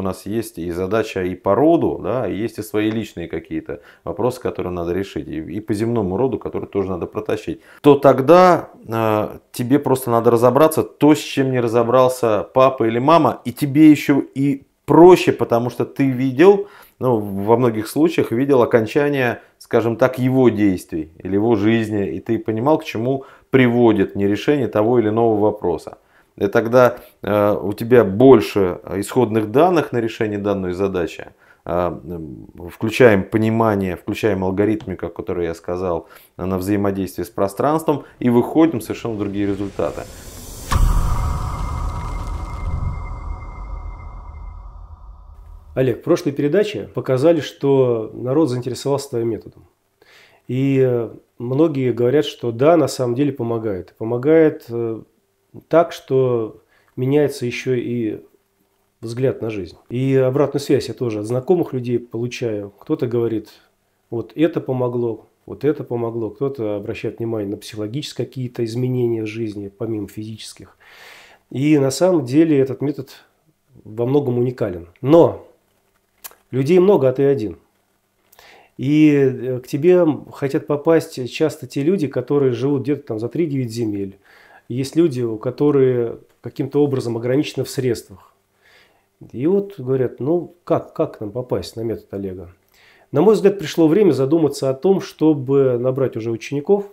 у нас есть и задача и по роду, да, и есть и свои личные какие-то вопросы, которые надо решить, и, и по земному роду, который тоже надо протащить, то тогда э, тебе просто надо разобраться то, с чем не разобрался папа или мама, и тебе еще и проще, потому что ты видел, ну, во многих случаях видел окончание, скажем так, его действий или его жизни, и ты понимал, к чему приводит нерешение того или иного вопроса и тогда э, у тебя больше исходных данных на решение данной задачи, э, включаем понимание, включаем алгоритмику, о которой я сказал, на взаимодействие с пространством, и выходим совершенно другие результаты. Олег, в прошлой передаче показали, что народ заинтересовался твоим методом. И э, многие говорят, что да, на самом деле помогает. Помогает э, так, что меняется еще и взгляд на жизнь. И обратную связь я тоже от знакомых людей получаю. Кто-то говорит, вот это помогло, вот это помогло. Кто-то обращает внимание на психологические какие-то изменения в жизни, помимо физических. И на самом деле этот метод во многом уникален. Но людей много, а ты один. И э, к тебе хотят попасть часто те люди, которые живут где-то там за 3-9 земель, есть люди, у которые каким-то образом ограничены в средствах. И вот говорят, ну как, как нам попасть на метод Олега? На мой взгляд, пришло время задуматься о том, чтобы набрать уже учеников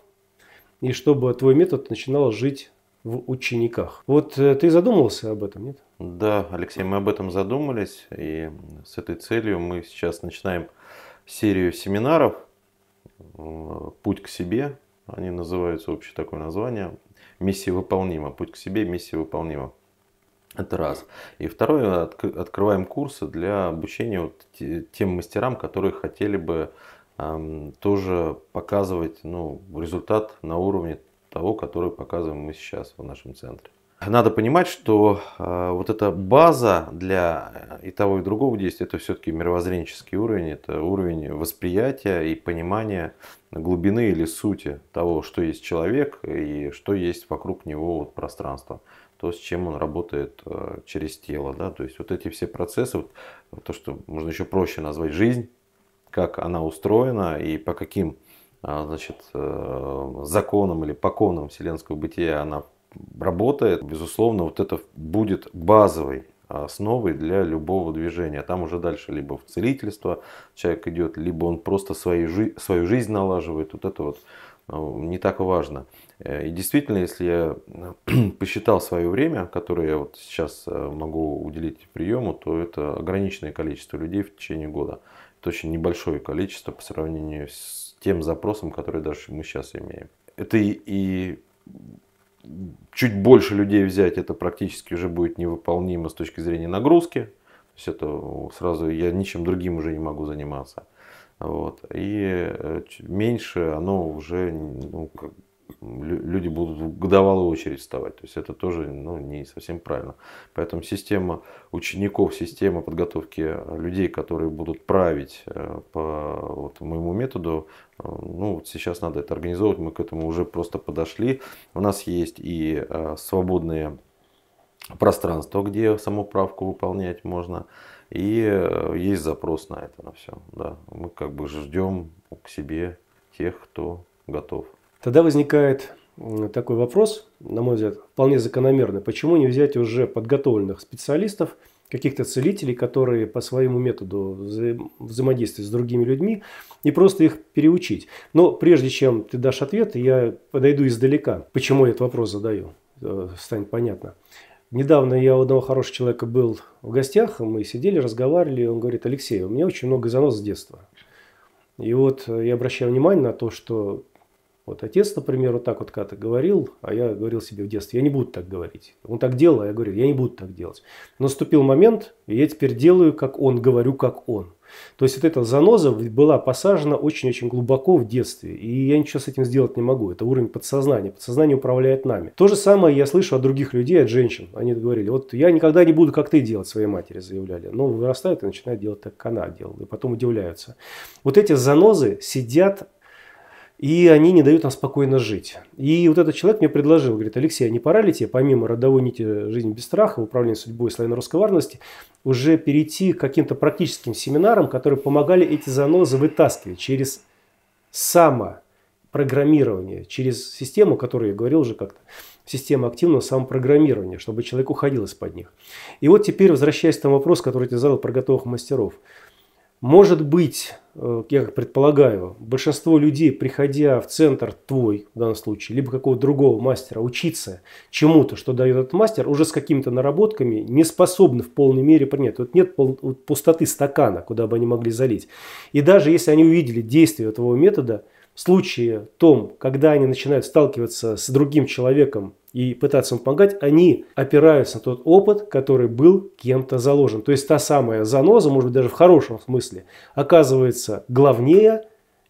и чтобы твой метод начинал жить в учениках. Вот э, ты задумывался об этом, нет? Да, Алексей, мы об этом задумались, и с этой целью мы сейчас начинаем серию семинаров «Путь к себе», они называются общее такое название, миссия выполнима. Путь к себе, миссия выполнима. Это раз. И второе, отк открываем курсы для обучения вот тем мастерам, которые хотели бы эм, тоже показывать ну, результат на уровне того, который показываем мы сейчас в нашем центре. Надо понимать, что э, вот эта база для э, и того, и другого действия, это все-таки мировоззренческий уровень, это уровень восприятия и понимания глубины или сути того, что есть человек и что есть вокруг него вот пространство то, с чем он работает э, через тело. Да? То есть вот эти все процессы, вот, то, что можно еще проще назвать жизнь, как она устроена и по каким э, значит, э, законам или поконам вселенского бытия она работает, безусловно, вот это будет базовой основой для любого движения. Там уже дальше либо в целительство человек идет, либо он просто свою, жи- свою жизнь налаживает. Вот это вот э, не так важно. Э, и действительно, если я посчитал свое время, которое я вот сейчас э, могу уделить приему, то это ограниченное количество людей в течение года. Это очень небольшое количество по сравнению с тем запросом, который даже мы сейчас имеем. Это и, и чуть больше людей взять, это практически уже будет невыполнимо с точки зрения нагрузки. То есть это сразу я ничем другим уже не могу заниматься. Вот. И э, меньше оно уже ну, люди будут в годовалую очередь вставать. То есть это тоже ну, не совсем правильно. Поэтому система учеников, система подготовки э, людей, которые будут править э, по вот, моему методу, э, ну, вот сейчас надо это организовывать. Мы к этому уже просто подошли. У нас есть и свободные пространство, где саму выполнять можно. И есть запрос на это, на все. Да. Мы как бы ждем к себе тех, кто готов. Тогда возникает такой вопрос, на мой взгляд, вполне закономерный. Почему не взять уже подготовленных специалистов, каких-то целителей, которые по своему методу вза взаимодействия с другими людьми, и просто их переучить. Но прежде чем ты дашь ответ, я подойду издалека. Почему я этот вопрос задаю, э, станет понятно. Недавно я у одного хорошего человека был в гостях, мы сидели, разговаривали, и он говорит, Алексей, у меня очень много занос с детства. И вот я обращаю внимание на то, что вот отец, например, вот так вот как-то говорил, а я говорил себе в детстве, я не буду так говорить. Он так делал, а я говорю, я не буду так делать. Наступил момент, и я теперь делаю, как он, говорю, как он. То есть вот эта заноза была посажена очень-очень глубоко в детстве, и я ничего с этим сделать не могу. Это уровень подсознания. Подсознание управляет нами. То же самое я слышу от других людей, от женщин. Они говорили, вот я никогда не буду, как ты делать, своей матери заявляли. Но вырастают и начинают делать так, как она делала. И потом удивляются. Вот эти занозы сидят и они не дают нам спокойно жить. И вот этот человек мне предложил, говорит, Алексей, а не пора ли тебе, помимо родовой нити жизни без страха, управления судьбой славяно-русской варности, уже перейти к каким-то практическим семинарам, которые помогали эти занозы вытаскивать через самопрограммирование, через систему, о которой я говорил уже как-то, систему активного самопрограммирования, чтобы человек уходил из-под них. И вот теперь, возвращаясь к тому вопросу, который ты задал про готовых мастеров – может быть, э, я как предполагаю, большинство людей, приходя в центр твой, в данном случае, либо какого-то другого мастера, учиться чему-то, что дает этот мастер, уже с какими-то наработками не способны в полной мере принять. Вот нет пустоты стакана, куда бы они могли залить. И даже если они увидели действие этого метода – случае том, когда они начинают сталкиваться с другим человеком и пытаться ему помогать, они опираются на тот опыт, который был кем-то заложен. То есть та самая заноза, может быть, даже в хорошем смысле, оказывается главнее,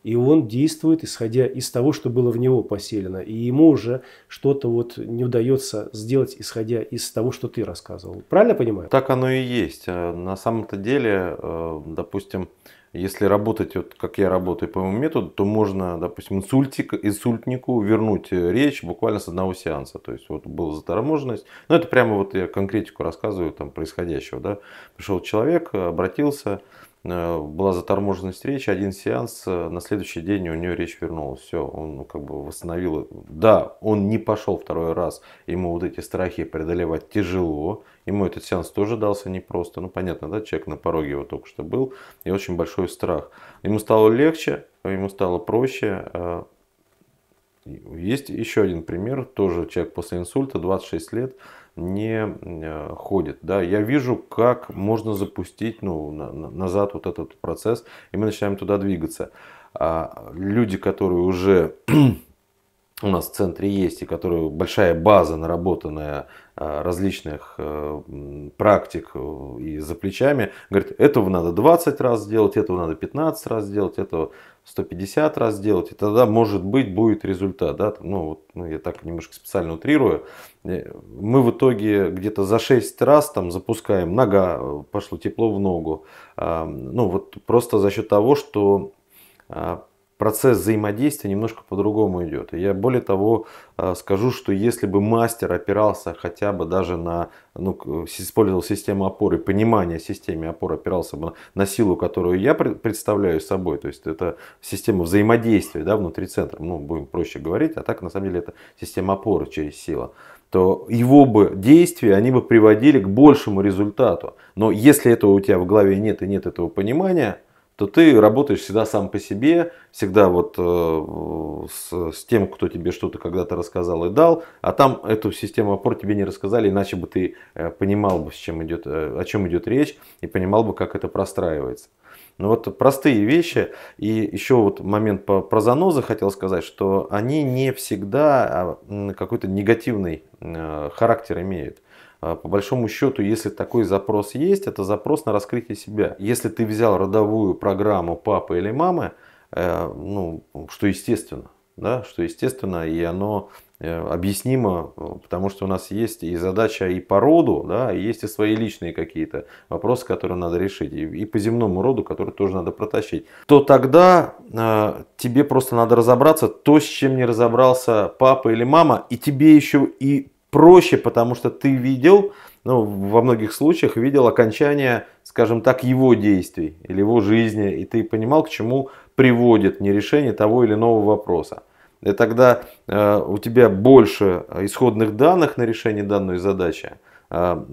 и он действует, исходя из того, что было в него поселено. И ему уже что-то вот не удается сделать, исходя из того, что ты рассказывал. Правильно понимаю? Так оно и есть. Э, на самом-то деле, э, допустим, если работать, вот как я работаю по моему методу, то можно, допустим, инсультик, инсультнику вернуть э, речь буквально с одного сеанса. То есть вот была заторможенность. Ну, это прямо вот я конкретику рассказываю там происходящего. Да? Пришел человек, обратился, э, была заторможенность речи, один сеанс, э, на следующий день у нее речь вернулась. Все, он ну, как бы восстановил. Да, он не пошел второй раз, ему вот эти страхи преодолевать тяжело, Ему этот сеанс тоже дался непросто. Ну, понятно, да, человек на пороге его только что был. И очень большой страх. Ему стало легче, ему стало проще. Э, есть еще один пример, тоже человек после инсульта, 26 лет, не э, ходит. Да, я вижу, как можно запустить ну, назад вот этот процесс, и мы начинаем туда двигаться. А люди, которые уже у нас в центре есть, и которые большая база наработанная Э, различных э, практик э, и за плечами, говорит, этого надо 20 раз сделать, этого надо 15 раз сделать, этого 150 раз сделать, и тогда, может быть, будет результат. Да? Ну, вот, ну, я так немножко специально утрирую. Мы в итоге где-то за 6 раз там запускаем, нога, пошло тепло в ногу. Ну, вот просто за счет того, что а, процесс взаимодействия немножко по-другому идет. я более того э, скажу, что если бы мастер опирался хотя бы даже на, ну, использовал систему опоры, понимание системы опоры опирался бы на силу, которую я представляю собой, то есть это система взаимодействия да, внутри центра, ну, будем проще говорить, а так на самом деле это система опоры через силу то его бы действия, они бы приводили к большему результату. Но если этого у тебя в голове нет и нет этого понимания, то ты работаешь всегда сам по себе, всегда вот э, с, с тем, кто тебе что-то когда-то рассказал и дал, а там эту систему опор тебе не рассказали, иначе бы ты э, понимал бы, с чем идет, э, о чем идет речь, и понимал бы, как это простраивается. Но ну вот простые вещи, и еще вот момент по, про занозы хотел сказать, что они не всегда а, какой-то негативный э, характер имеют. А, по большому счету, если такой запрос есть, это запрос на раскрытие себя. Если ты взял родовую программу папы или мамы, э, ну, что естественно, да, что естественно, и оно э, объяснимо, потому что у нас есть и задача и по роду, да, и есть и свои личные какие-то вопросы, которые надо решить, и, и по земному роду, который тоже надо протащить, то тогда э, тебе просто надо разобраться то, с чем не разобрался папа или мама, и тебе еще и проще, потому что ты видел, ну, во многих случаях видел окончание, скажем так, его действий или его жизни, и ты понимал, к чему приводит нерешение того или иного вопроса. И тогда э, у тебя больше исходных данных на решение данной задачи, а,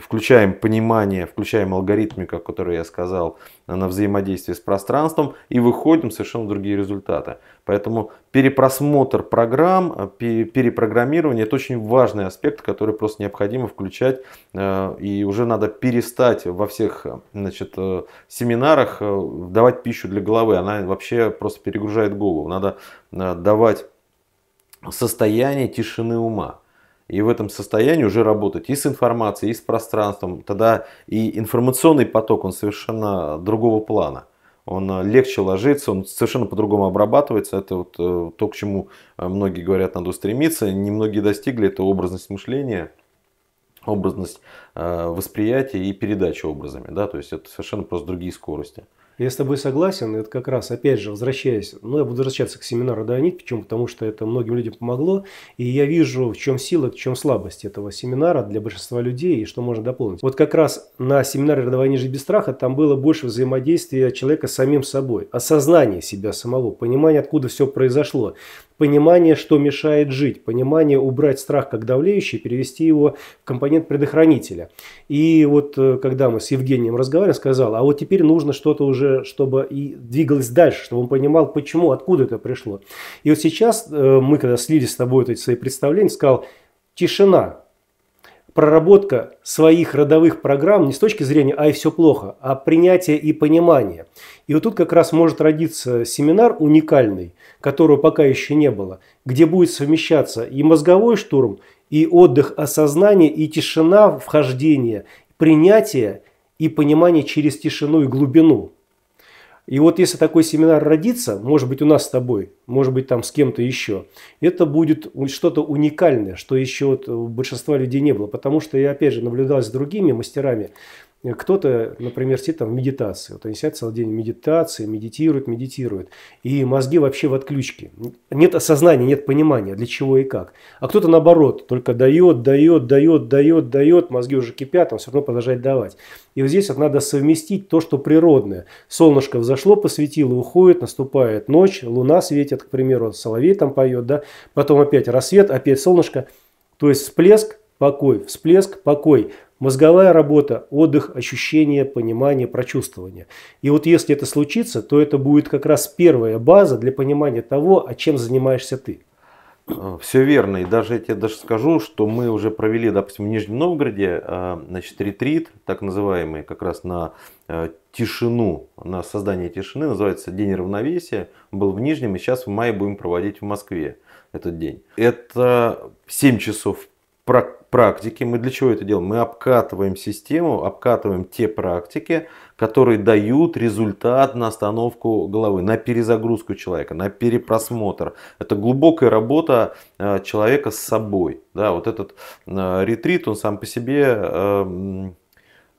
включаем понимание, включаем алгоритмику, о которой я сказал, на взаимодействие с пространством и выходим совершенно другие результаты. Поэтому перепросмотр программ, э, перепрограммирование – это очень важный аспект, который просто необходимо включать. Э, и уже надо перестать во всех э, значит, семинарах давать пищу для головы. Она вообще просто перегружает голову. Надо давать состояние тишины ума и в этом состоянии уже работать и с информацией, и с пространством. Тогда и информационный поток, он совершенно другого плана. Он э, легче ложится, он совершенно по-другому обрабатывается. Это вот э, то, к чему э, многие говорят, надо стремиться. Немногие достигли, это образность мышления образность восприятия и передачи образами. Да? То есть это совершенно просто другие скорости. Я с тобой согласен, это как раз, опять же, возвращаясь, ну, я буду возвращаться к семинару Даонит, почему? Потому что это многим людям помогло, и я вижу, в чем сила, в чем слабость этого семинара для большинства людей, и что можно дополнить. Вот как раз на семинаре «Родование жить без страха» там было больше взаимодействия человека с самим собой, осознание себя самого, понимание, откуда все произошло понимание, что мешает жить, понимание убрать страх как давлеющий, перевести его в компонент предохранителя. И вот э, когда мы с Евгением разговаривали, сказал, а вот теперь нужно что-то уже, чтобы и двигалось дальше, чтобы он понимал, почему, откуда это пришло. И вот сейчас э, мы, когда слили с тобой вот эти свои представления, сказал, тишина, проработка своих родовых программ не с точки зрения «ай, все плохо», а принятие и понимание. И вот тут как раз может родиться семинар уникальный, которого пока еще не было, где будет совмещаться и мозговой штурм, и отдых осознания, и тишина вхождения, принятие и понимание через тишину и глубину. И вот если такой семинар родится, может быть у нас с тобой, может быть там с кем-то еще, это будет что-то уникальное, что еще вот у большинства людей не было. Потому что я опять же наблюдал с другими мастерами, кто-то, например, сидит там в медитации. Вот они сидят целый день в медитации, медитируют, медитируют. И мозги вообще в отключке. Нет осознания, нет понимания, для чего и как. А кто-то наоборот, только дает, дает, дает, дает, дает, мозги уже кипят, он а все равно продолжает давать. И вот здесь вот надо совместить то, что природное. Солнышко взошло, посветило, уходит, наступает ночь, луна светит, к примеру, соловей там поет, да, потом опять рассвет, опять солнышко. То есть всплеск, покой, всплеск, покой. Мозговая работа, отдых, ощущение, понимание, прочувствование. И вот если это случится, то это будет как раз первая база для понимания того, а чем занимаешься ты. Э, Все верно. И даже я тебе даже скажу, что мы уже провели, допустим, в Нижнем Новгороде э, значит, ретрит, так называемый, как раз на э, тишину, на создание тишины, называется День равновесия, был в Нижнем, и сейчас в мае будем проводить в Москве этот день. Это 7 часов практики. Мы для чего это делаем? Мы обкатываем систему, обкатываем те практики, которые дают результат на остановку головы, на перезагрузку человека, на перепросмотр. Это глубокая работа э, человека с собой. Да, вот этот э, ретрит, он сам по себе эм,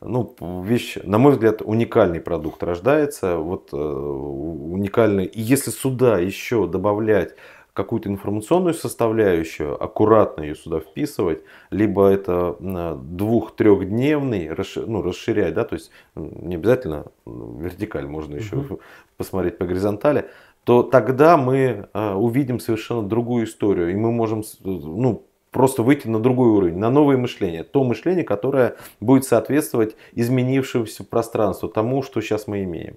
ну, вещь, на мой взгляд, уникальный продукт рождается, вот э, уникальный. И если сюда еще добавлять какую-то информационную составляющую, аккуратно ее сюда вписывать, либо это э, двух-трехдневный ну, расширять, да, то есть не обязательно вертикаль, можно еще угу. посмотреть по горизонтали, то тогда мы э, увидим совершенно другую историю, и мы можем э, ну, просто выйти на другой уровень, на новое мышление. То мышление, которое будет соответствовать изменившемуся пространству, тому, что сейчас мы имеем.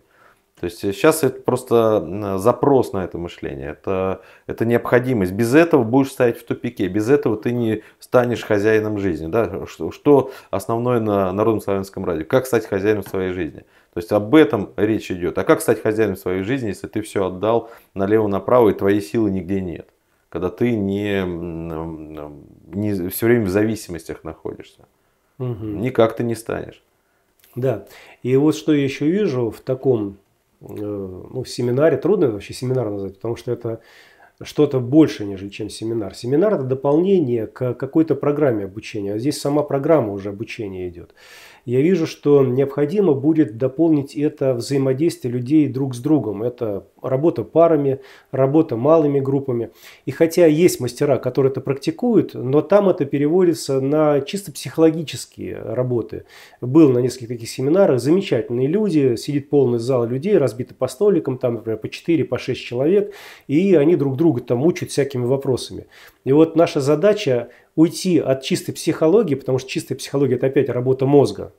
То есть сейчас э, это просто э, запрос на это мышление, это, это необходимость. Без этого будешь стоять в тупике, без этого ты не станешь хозяином жизни. Да? Что, что основное на Народном славянском радио? Как стать хозяином своей жизни? То есть об этом речь идет. А как стать хозяином своей жизни, если ты все отдал налево-направо и твоей силы нигде нет? Когда ты не, не все время в зависимостях находишься. Угу. Никак ты не станешь. Да. И вот что я еще вижу в таком Э, ну, семинаре, трудно вообще семинар назвать, потому что это что-то больше, нежели чем семинар. Семинар – это дополнение к какой-то программе обучения. А здесь сама программа уже обучения идет я вижу, что необходимо будет дополнить это взаимодействие людей друг с другом. Это работа парами, работа малыми группами. И хотя есть мастера, которые это практикуют, но там это переводится на чисто психологические работы. Был на нескольких таких семинарах, замечательные люди, сидит полный зал людей, разбиты по столикам, там, например, по 4, по 6 человек, и они друг друга там учат всякими вопросами. И вот наша задача уйти от чистой психологии, потому что чистая психология – это опять работа мозга,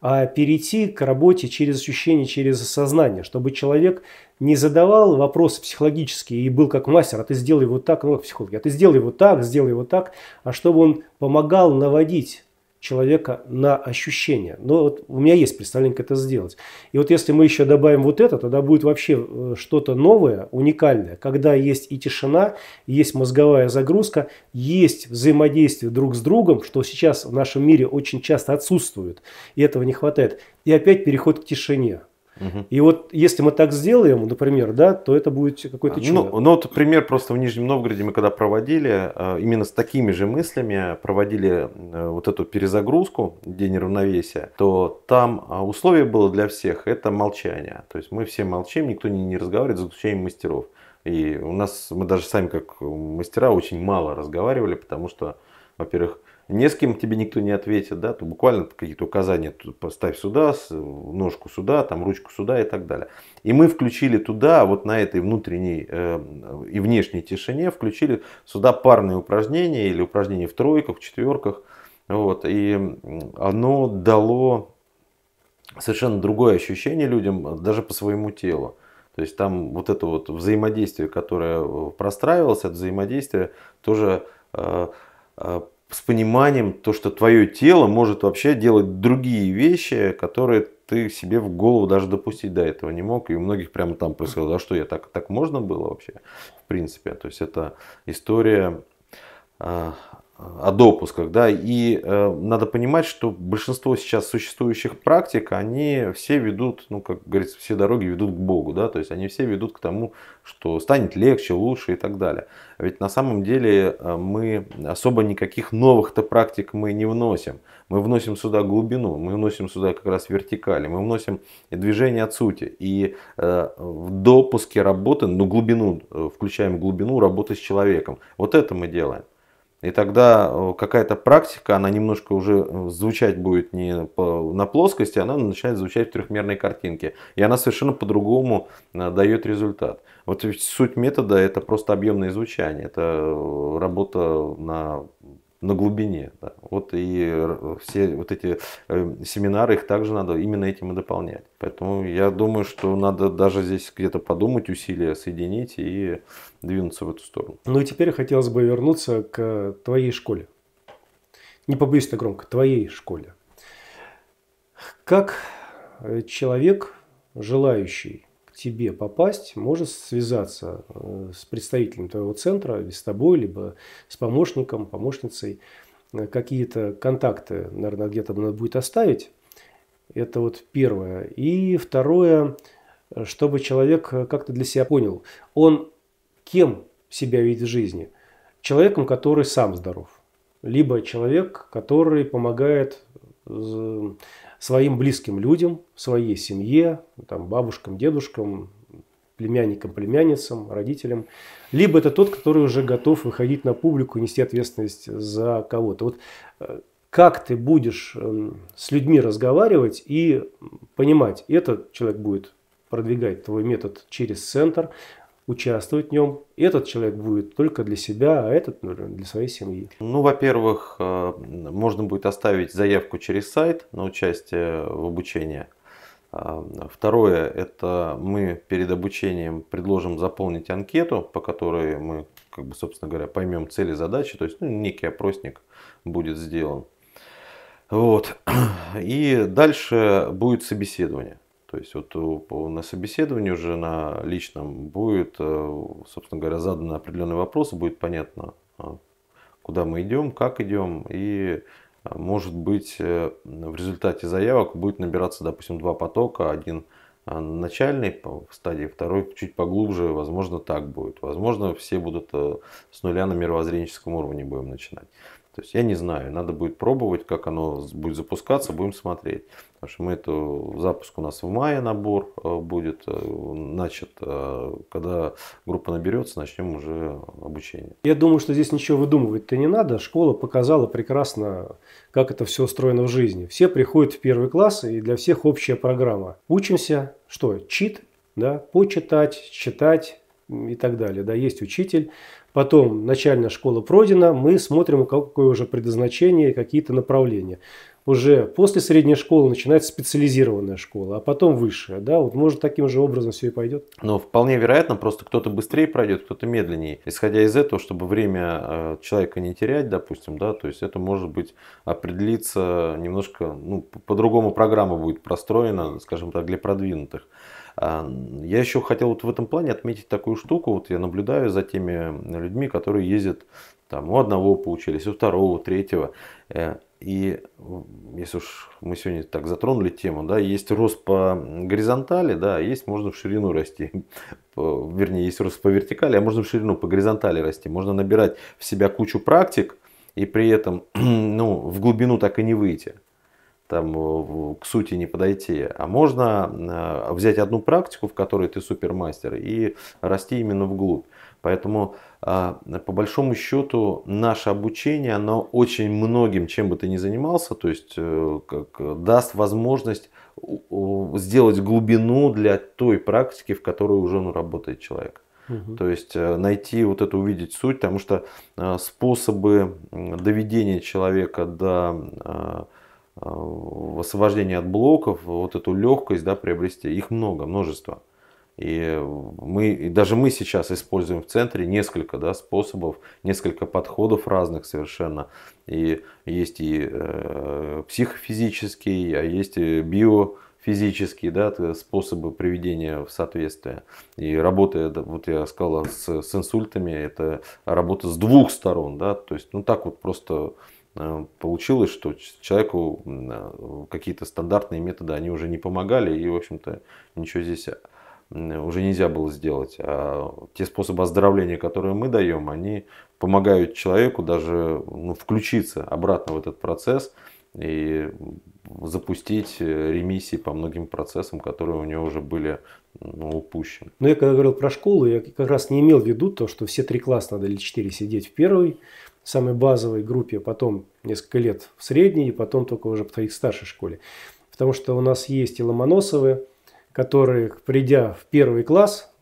а перейти к работе через ощущение, через осознание, чтобы человек не задавал вопросы психологические и был как мастер, а ты сделай вот так, ну как психолог, а ты сделай вот так, сделай вот так, а чтобы он помогал наводить человека на ощущение. Но вот у меня есть представление, как это сделать. И вот если мы еще добавим вот это, тогда будет вообще э, что-то новое, уникальное, когда есть и тишина, есть мозговая загрузка, есть взаимодействие друг с другом, что сейчас в нашем мире очень часто отсутствует, и этого не хватает. И опять переход к тишине. Угу. И вот если мы так сделаем, например, да, то это будет какой-то а, чудо. Ну, ну вот пример просто в Нижнем Новгороде мы когда проводили, э, именно с такими же мыслями проводили э, вот эту перезагрузку, день равновесия, то там а, условие было для всех, это молчание. То есть мы все молчим, никто не, не разговаривает, за исключением мастеров. И у нас, мы даже сами как мастера очень мало разговаривали, потому что, во-первых, не с кем тебе никто не ответит, да, то буквально какие-то указания поставь сюда, ножку сюда, там ручку сюда и так далее. И мы включили туда, вот на этой внутренней э, и внешней тишине, включили сюда парные упражнения или упражнения в тройках, в четверках, вот, и оно дало совершенно другое ощущение людям, даже по своему телу. То есть там вот это вот взаимодействие, которое э, простраивалось, это взаимодействие тоже э, э, с пониманием то, что твое тело может вообще делать другие вещи, которые ты себе в голову даже допустить до этого не мог. И у многих прямо там происходило, а что я так, так можно было вообще, в принципе. То есть это история а, о допусках, да, и э, надо понимать, что большинство сейчас существующих практик, они все ведут, ну, как говорится, все дороги ведут к Богу, да, то есть они все ведут к тому, что станет легче, лучше и так далее. Ведь на самом деле э, мы особо никаких новых-то практик мы не вносим. Мы вносим сюда глубину, мы вносим сюда как раз вертикали, мы вносим движение от сути. И э, в допуске работы, ну, глубину, э, включаем глубину работы с человеком. Вот это мы делаем. И тогда э, какая-то практика, она немножко уже э, звучать будет не на плоскости, она начинает звучать в трехмерной картинке. И она совершенно по-другому э, дает результат. Вот суть метода это просто объемное звучание, это работа на на глубине. Да. Вот и все вот эти эм, семинары, их также надо именно этим и дополнять. Поэтому я думаю, что надо даже здесь где-то подумать, усилия соединить и двинуться в эту сторону. Ну и теперь хотелось бы вернуться к твоей школе. Не побоюсь так громко, твоей школе. Как человек, желающий тебе попасть, можешь связаться э, с представителем твоего центра, с тобой, либо с помощником, помощницей. Э, какие-то контакты, наверное, где-то надо будет оставить. Это вот первое. И второе, э, чтобы человек как-то для себя понял, он кем себя видит в жизни? Человеком, который сам здоров. Либо человек, который помогает своим близким людям, своей семье, там, бабушкам, дедушкам, племянникам, племянницам, родителям. Либо это тот, который уже готов выходить на публику и нести ответственность за кого-то. Вот э, как ты будешь эм, с людьми разговаривать и понимать, этот человек будет продвигать твой метод через центр, участвовать в нем. Этот человек будет только для себя, а этот например, для своей семьи. Ну, во-первых, э, можно будет оставить заявку через сайт на участие в обучении. А, второе, это мы перед обучением предложим заполнить анкету, по которой мы, как бы, собственно говоря, поймем цели задачи, то есть ну, некий опросник будет сделан. Вот. И дальше будет собеседование. То есть вот э, на собеседовании уже на личном будет, э, собственно говоря, задан определенный вопрос, будет понятно, э, куда мы идем, как идем, и может быть в результате заявок будет набираться, допустим, два потока, один начальный в стадии, второй чуть поглубже, возможно, так будет. Возможно, все будут с нуля на мировоззренческом уровне будем начинать. То есть я не знаю, надо будет пробовать, как оно будет запускаться, будем смотреть. Потому что мы эту запуск у нас в мае набор э, будет э, начат. Э, когда группа наберется, начнем уже обучение. Я думаю, что здесь ничего выдумывать-то не надо. Школа показала прекрасно, как это все устроено в жизни. Все приходят в первый класс, и для всех общая программа. Учимся, что, чит, да, почитать, читать и так далее. Да, есть учитель, Потом начальная школа пройдена, мы смотрим, какое уже предназначение, какие-то направления. Уже после средней школы начинается специализированная школа, а потом высшая. Да? Вот может таким же образом все и пойдет. Но вполне вероятно, просто кто-то быстрее пройдет, кто-то медленнее. Исходя из этого, чтобы время э, человека не терять, допустим, да, то есть это может быть определиться немножко, ну, по-другому программа будет простроена, скажем так, для продвинутых. А, я еще хотел вот в этом плане отметить такую штуку. Вот я наблюдаю за теми людьми, которые ездят там у одного получились, у второго, у третьего. Э, и если уж мы сегодня так затронули тему, да, есть рост по горизонтали, да, а есть можно в ширину расти. Вернее, есть рост по вертикали, а можно в ширину по горизонтали расти. Можно набирать в себя кучу практик и при этом ну, в глубину так и не выйти там э, к сути не подойти. А можно э, взять одну практику, в которой ты супермастер, и расти именно вглубь. Поэтому, э, по большому счету, наше обучение, оно очень многим, чем бы ты ни занимался, то есть как, даст возможность сделать глубину для той практики, в которой уже ну, работает человек. Угу. То есть найти вот это, увидеть суть, потому что способы доведения человека до Э, освобождение от блоков, вот эту легкость да, приобрести. Их много, множество. И мы, и даже мы сейчас используем в центре несколько да, способов, несколько подходов разных совершенно. И есть и э, психофизический, а есть и биофизические да, способы приведения в соответствие. И работа, вот я сказал, с, с инсультами, это работа с двух сторон. Да, то есть, ну так вот просто Э, получилось, что человеку э, какие-то стандартные методы, они уже не помогали, и, в общем-то, ничего здесь уже нельзя было сделать. А те способы оздоровления, которые мы даем, они помогают человеку даже ну, включиться обратно в этот процесс и запустить э, ремиссии по многим процессам, которые у него уже были ну, упущены. Но ну, я когда говорил про школу, я как раз не имел в виду то, что все три класса надо или четыре сидеть в первый самой базовой группе, а потом несколько лет в средней, и потом только уже в твоих старшей школе. Потому что у нас есть и Ломоносовы, которые, придя в первый класс,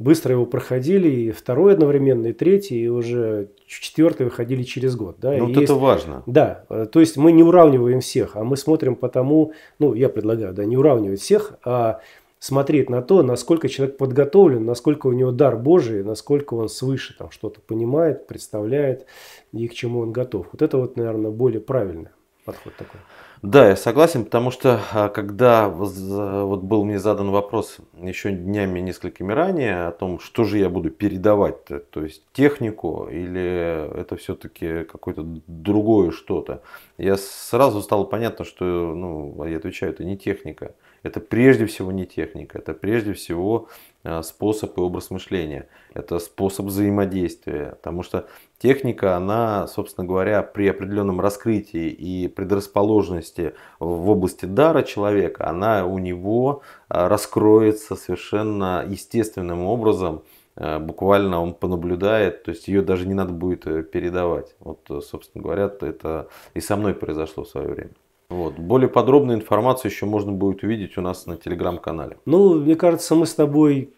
быстро его проходили, и второй одновременно, и третий, и уже четвертый выходили через год. Да? Ну, вот есть, это важно. Да, э, то есть мы не уравниваем всех, а мы смотрим по тому, ну, я предлагаю, да, не уравнивать всех, а смотреть на то, насколько человек подготовлен, насколько у него дар Божий, насколько он свыше там что-то понимает, представляет и к чему он готов. Вот это вот, наверное, более правильный подход такой. Да, я согласен, потому что а, когда вот был мне задан вопрос еще днями несколькими ранее о том, что же я буду передавать-то, э, то есть технику или это все-таки какое-то другое что-то, я сразу стало понятно, что ну, а я отвечаю, это не техника, это прежде всего не техника, это прежде всего а, способ и образ мышления, это способ взаимодействия, потому что техника, она, собственно говоря, при определенном раскрытии и предрасположенности в области дара человека, она у него а, раскроется совершенно естественным образом, а, буквально он понаблюдает, то есть ее даже не надо будет э, передавать. Вот, э, собственно говоря, это и со мной произошло в свое время. Вот. Более подробную информацию еще можно будет увидеть у нас на телеграм-канале. Ну, мне кажется, мы с тобой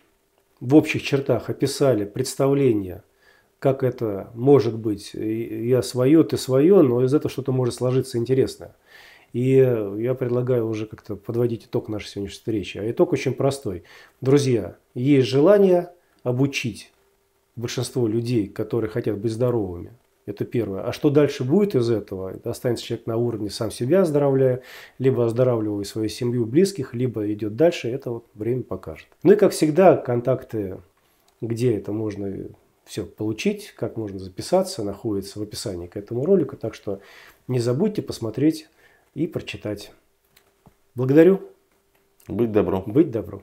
в общих чертах описали представление, как это может быть. Я свое, ты свое, но из этого что-то может сложиться интересное. И я предлагаю уже как-то подводить итог нашей сегодняшней встречи. А итог очень простой. Друзья, есть желание обучить большинство людей, которые хотят быть здоровыми, это первое. А что дальше будет из этого? останется человек на уровне сам себя оздоровляя, либо оздоравливая свою семью, близких, либо идет дальше. Это вот время покажет. Ну и как всегда, контакты, где это можно все получить, как можно записаться, находится в описании к этому ролику. Так что не забудьте посмотреть и прочитать. Благодарю. Быть добро. Быть добро.